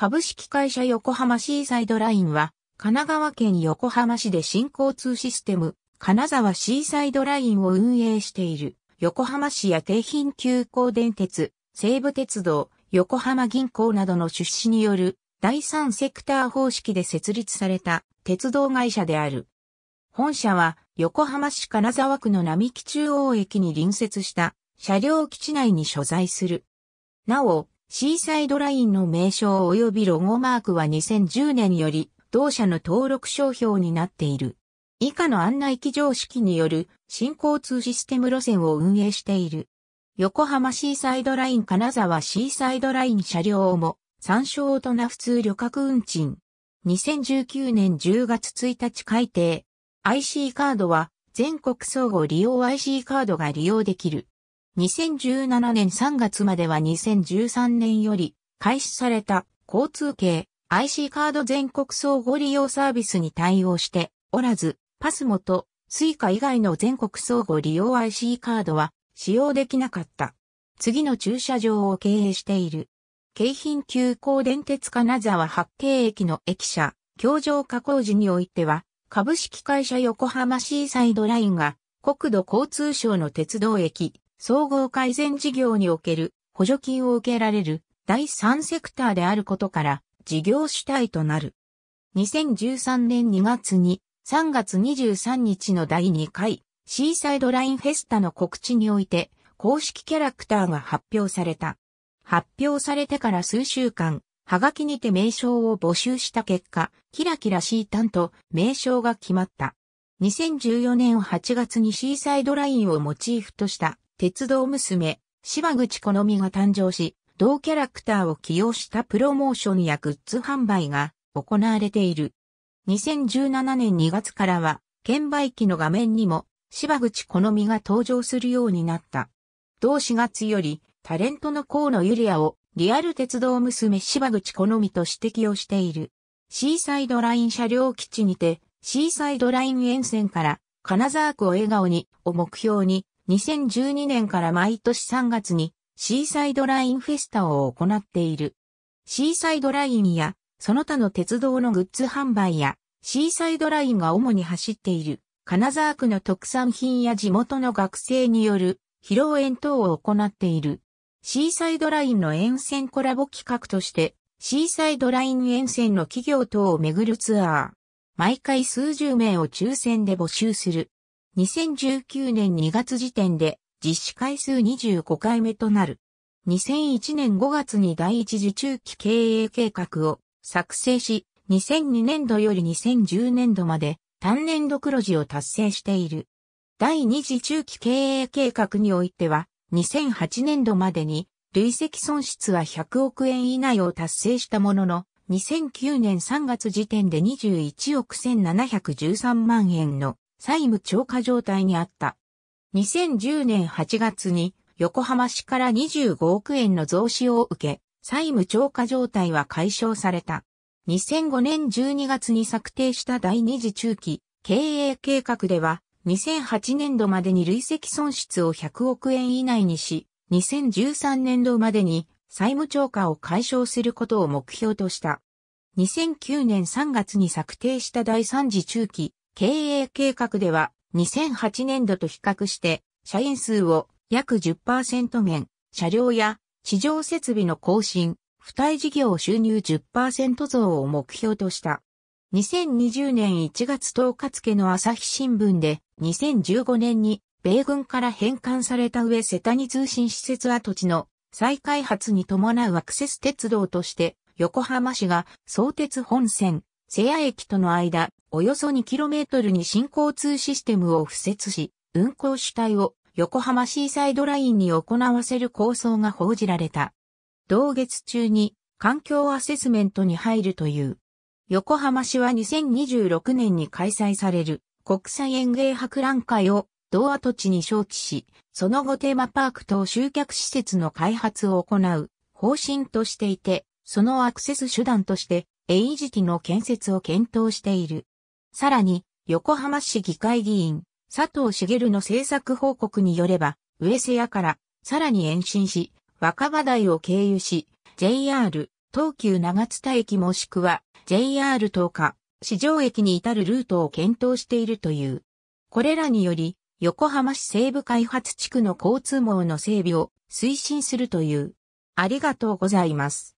株式会社横浜シーサイドラインは、神奈川県横浜市で新交通システム、金沢シーサイドラインを運営している、横浜市や京浜急行電鉄、西武鉄道、横浜銀行などの出資による、第三セクター方式で設立された鉄道会社である。本社は、横浜市金沢区の並木中央駅に隣接した車両基地内に所在する。なお、シーサイドラインの名称及びロゴマークは2010年より同社の登録商標になっている。以下の案内機常識による新交通システム路線を運営している。横浜シーサイドライン金沢シーサイドライン車両も参照大人普通旅客運賃。2019年10月1日改定。IC カードは全国総合利用 IC カードが利用できる。2017年3月までは2013年より開始された交通系 IC カード全国総合利用サービスに対応しておらず、パスモとスイカ以外の全国総合利用 IC カードは使用できなかった。次の駐車場を経営している。京浜急行電鉄金沢八景駅の駅舎、橋上加工時においては、株式会社横浜シーサイドラインが国土交通省の鉄道駅、総合改善事業における補助金を受けられる第3セクターであることから事業主体となる。2013年2月に3月23日の第2回シーサイドラインフェスタの告知において公式キャラクターが発表された。発表されてから数週間、はがきにて名称を募集した結果、キラキラシータンと名称が決まった。2014年8月にシーサイドラインをモチーフとした鉄道娘、芝口好みが誕生し、同キャラクターを起用したプロモーションやグッズ販売が行われている。2017年2月からは、券売機の画面にも、芝口好みが登場するようになった。同4月より、タレントの河野ゆりやを、リアル鉄道娘芝口好みと指摘をしている。シーサイドライン車両基地にて、シーサイドライン沿線から、金沢区を笑顔に、を目標に、2012年から毎年3月にシーサイドラインフェスタを行っている。シーサイドラインやその他の鉄道のグッズ販売やシーサイドラインが主に走っている金沢区の特産品や地元の学生による披露宴等を行っている。シーサイドラインの沿線コラボ企画としてシーサイドライン沿線の企業等を巡るツアー。毎回数十名を抽選で募集する。2019年2月時点で実施回数25回目となる。2001年5月に第一次中期経営計画を作成し、2002年度より2010年度まで単年度黒字を達成している。第二次中期経営計画においては、2008年度までに累積損失は100億円以内を達成したものの、2009年3月時点で21億1713万円の債務超過状態にあった。2010年8月に横浜市から25億円の増資を受け、債務超過状態は解消された。2005年12月に策定した第二次中期経営計画では、2008年度までに累積損失を100億円以内にし、2013年度までに債務超過を解消することを目標とした。2009年3月に策定した第3次中期経営計画では2008年度と比較して社員数を約10%減、車両や地上設備の更新、付帯事業収入10%増を目標とした。2020年1月10日付の朝日新聞で2015年に米軍から返還された上瀬谷通信施設跡地の再開発に伴うアクセス鉄道として横浜市が相鉄本線瀬谷駅との間、およそ 2km に新交通システムを付設し、運行主体を横浜シーサイドラインに行わせる構想が報じられた。同月中に環境アセスメントに入るという。横浜市は2026年に開催される国際園芸博覧会を同跡地に招致し、その後テーマパーク等集客施設の開発を行う方針としていて、そのアクセス手段としてエイジティの建設を検討している。さらに、横浜市議会議員、佐藤茂の政策報告によれば、上瀬屋から、さらに延伸し、若葉台を経由し、JR、東急長津田駅もしくは、JR 東下、市場駅に至るルートを検討しているという。これらにより、横浜市西部開発地区の交通網の整備を推進するという。ありがとうございます。